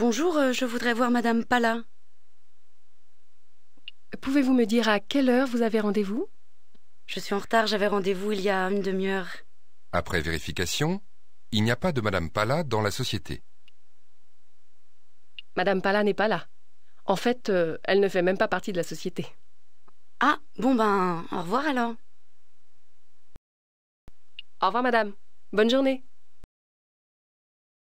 Bonjour, euh, je voudrais voir Madame Pala. Pouvez-vous me dire à quelle heure vous avez rendez-vous Je suis en retard, j'avais rendez-vous il y a une demi-heure. Après vérification, il n'y a pas de Madame Pala dans la société. Madame Pala n'est pas là. En fait, euh, elle ne fait même pas partie de la société. Ah, bon ben, au revoir alors. Au revoir, madame. Bonne journée.